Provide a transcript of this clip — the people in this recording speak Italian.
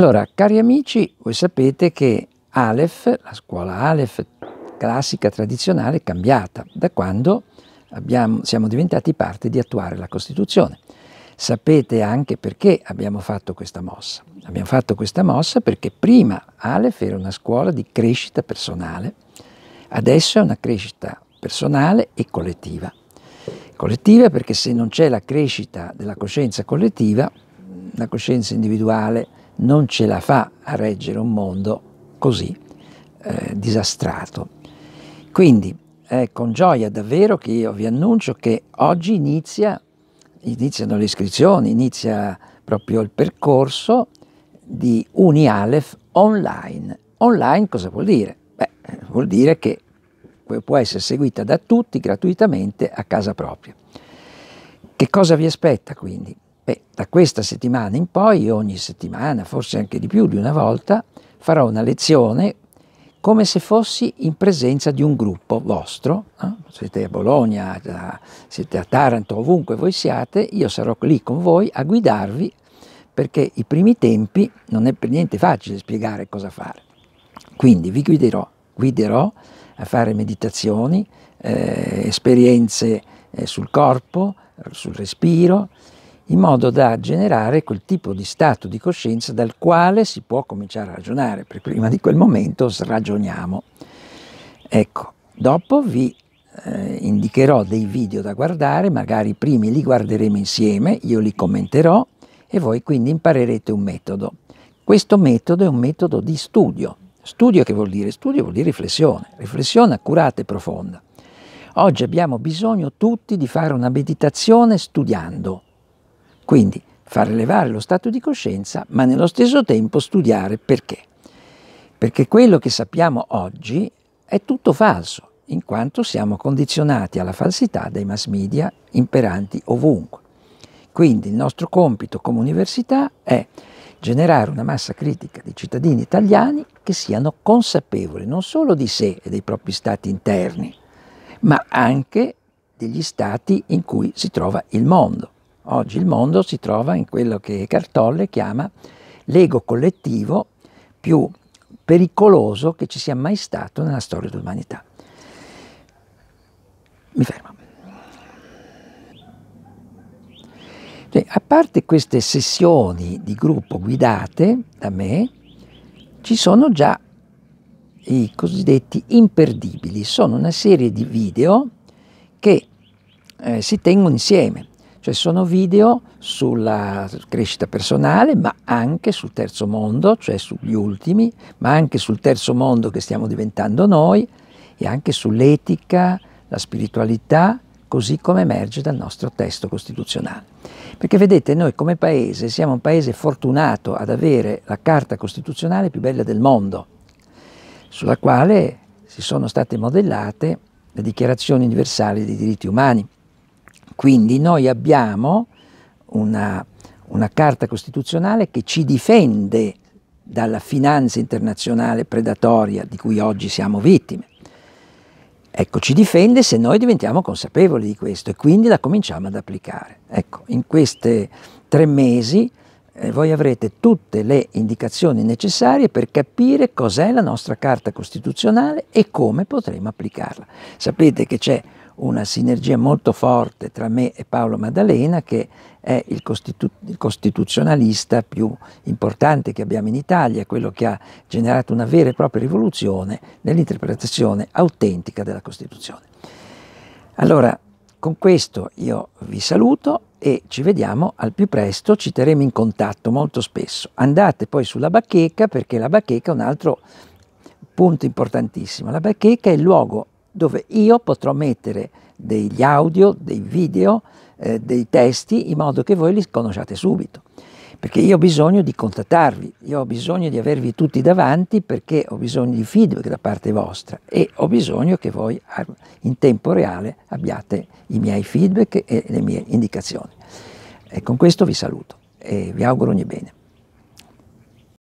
Allora, cari amici, voi sapete che Aleph, la scuola Aleph classica, tradizionale, è cambiata da quando abbiamo, siamo diventati parte di attuare la Costituzione. Sapete anche perché abbiamo fatto questa mossa. Abbiamo fatto questa mossa perché prima Aleph era una scuola di crescita personale, adesso è una crescita personale e collettiva. Collettiva perché se non c'è la crescita della coscienza collettiva, la coscienza individuale, non ce la fa a reggere un mondo così eh, disastrato. Quindi è con gioia davvero che io vi annuncio che oggi inizia, iniziano le iscrizioni, inizia proprio il percorso di UniAlef online. Online cosa vuol dire? Beh, vuol dire che può essere seguita da tutti gratuitamente a casa propria. Che cosa vi aspetta quindi? Beh, da questa settimana in poi, ogni settimana, forse anche di più di una volta, farò una lezione come se fossi in presenza di un gruppo vostro, eh? siete a Bologna, siete a Taranto, ovunque voi siate, io sarò lì con voi a guidarvi perché i primi tempi non è per niente facile spiegare cosa fare. Quindi vi guiderò, guiderò a fare meditazioni, eh, esperienze eh, sul corpo, sul respiro, in modo da generare quel tipo di stato di coscienza dal quale si può cominciare a ragionare, perché prima di quel momento sragioniamo. Ecco, dopo vi eh, indicherò dei video da guardare, magari i primi li guarderemo insieme, io li commenterò e voi quindi imparerete un metodo. Questo metodo è un metodo di studio. Studio che vuol dire? Studio vuol dire riflessione, riflessione accurata e profonda. Oggi abbiamo bisogno tutti di fare una meditazione studiando, quindi far elevare lo stato di coscienza, ma nello stesso tempo studiare perché. Perché quello che sappiamo oggi è tutto falso, in quanto siamo condizionati alla falsità dai mass media imperanti ovunque. Quindi il nostro compito come università è generare una massa critica di cittadini italiani che siano consapevoli non solo di sé e dei propri stati interni, ma anche degli stati in cui si trova il mondo. Oggi il mondo si trova in quello che Cartolle chiama l'ego collettivo più pericoloso che ci sia mai stato nella storia dell'umanità. Mi fermo. Cioè, a parte queste sessioni di gruppo guidate da me, ci sono già i cosiddetti imperdibili, sono una serie di video che eh, si tengono insieme cioè sono video sulla crescita personale, ma anche sul terzo mondo, cioè sugli ultimi, ma anche sul terzo mondo che stiamo diventando noi e anche sull'etica, la spiritualità, così come emerge dal nostro testo costituzionale. Perché vedete, noi come paese siamo un paese fortunato ad avere la carta costituzionale più bella del mondo, sulla quale si sono state modellate le dichiarazioni universali dei diritti umani. Quindi noi abbiamo una, una carta costituzionale che ci difende dalla finanza internazionale predatoria di cui oggi siamo vittime. Ecco, ci difende se noi diventiamo consapevoli di questo e quindi la cominciamo ad applicare. Ecco, in questi tre mesi eh, voi avrete tutte le indicazioni necessarie per capire cos'è la nostra Carta Costituzionale e come potremo applicarla. Sapete che c'è una sinergia molto forte tra me e Paolo Maddalena che è il, costitu il, costituzionalista più importante che abbiamo in Italia, quello che ha generato una vera e propria rivoluzione nell'interpretazione autentica della Costituzione. Allora, con questo io vi saluto e ci vediamo al più presto, ci terremo in contatto molto spesso. Andate poi sulla bacheca perché la bacheca è un altro punto importantissimo. La bacheca è il luogo dove io potrò mettere degli audio, dei video, eh, dei testi in modo che voi li conosciate subito. Perché io ho bisogno di contattarvi, io ho bisogno di avervi tutti davanti perché ho bisogno di feedback da parte vostra e ho bisogno che voi in tempo reale abbiate i miei feedback e le mie indicazioni. E con questo vi saluto e vi auguro ogni bene.